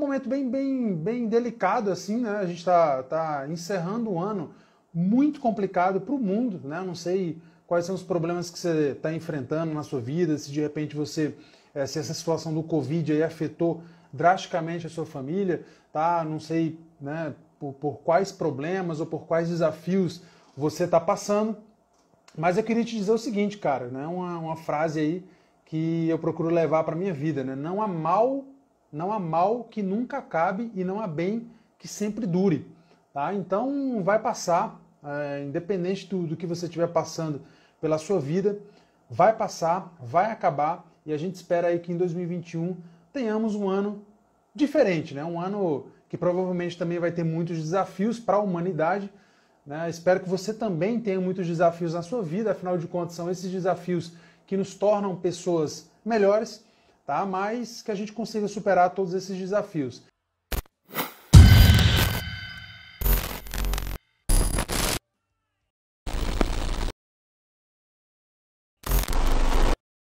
momento bem, bem, bem delicado, assim, né? A gente está tá encerrando um ano muito complicado para o mundo, né? Não sei quais são os problemas que você está enfrentando na sua vida, se de repente você, é, se essa situação do Covid aí afetou drasticamente a sua família, tá? Não sei, né? Por, por quais problemas ou por quais desafios você está passando. Mas eu queria te dizer o seguinte, cara, né? Uma, uma frase aí que eu procuro levar para minha vida, né? Não há mal não há mal que nunca acabe e não há bem que sempre dure. Tá? Então vai passar, é, independente do, do que você estiver passando pela sua vida, vai passar, vai acabar e a gente espera aí que em 2021 tenhamos um ano diferente, né? um ano que provavelmente também vai ter muitos desafios para a humanidade. Né? Espero que você também tenha muitos desafios na sua vida, afinal de contas, são esses desafios que nos tornam pessoas melhores tá? Mas que a gente consiga superar todos esses desafios.